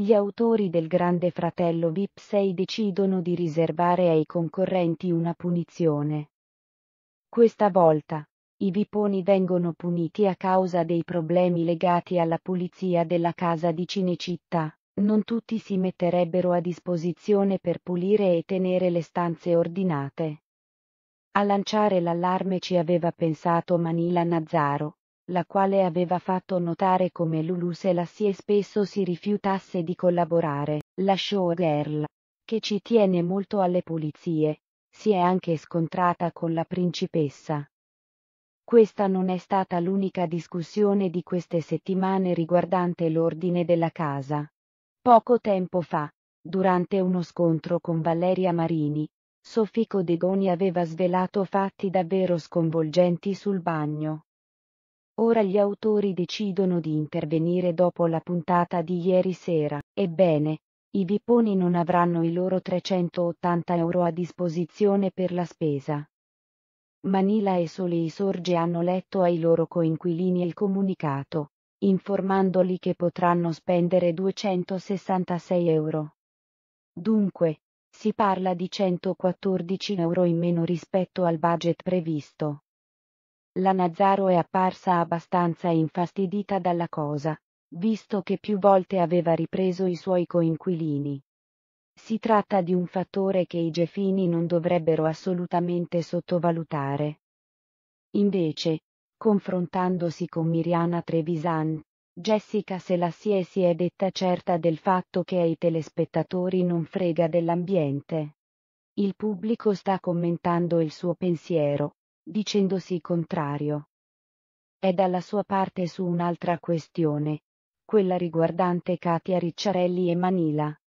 Gli autori del Grande Fratello VIP 6 decidono di riservare ai concorrenti una punizione. Questa volta, i viponi vengono puniti a causa dei problemi legati alla pulizia della casa di Cinecittà. Non tutti si metterebbero a disposizione per pulire e tenere le stanze ordinate. A lanciare l'allarme ci aveva pensato Manila Nazzaro, la quale aveva fatto notare come Lulu se la si è spesso si rifiutasse di collaborare. La showgirl, che ci tiene molto alle pulizie, si è anche scontrata con la principessa. Questa non è stata l'unica discussione di queste settimane riguardante l'ordine della casa. Poco tempo fa, durante uno scontro con Valeria Marini, Sofico Degoni aveva svelato fatti davvero sconvolgenti sul bagno. Ora gli autori decidono di intervenire dopo la puntata di ieri sera. Ebbene, i viponi non avranno i loro 380 euro a disposizione per la spesa. Manila e Sole Sorge hanno letto ai loro coinquilini il comunicato, informandoli che potranno spendere 266 euro. Dunque, si parla di 114 euro in meno rispetto al budget previsto. La Nazaro è apparsa abbastanza infastidita dalla cosa, visto che più volte aveva ripreso i suoi coinquilini. Si tratta di un fattore che i Gefini non dovrebbero assolutamente sottovalutare. Invece, confrontandosi con Miriana Trevisan, Jessica se la si è, si è detta certa del fatto che ai telespettatori non frega dell'ambiente. Il pubblico sta commentando il suo pensiero, dicendosi il contrario. È dalla sua parte su un'altra questione, quella riguardante Katia Ricciarelli e Manila,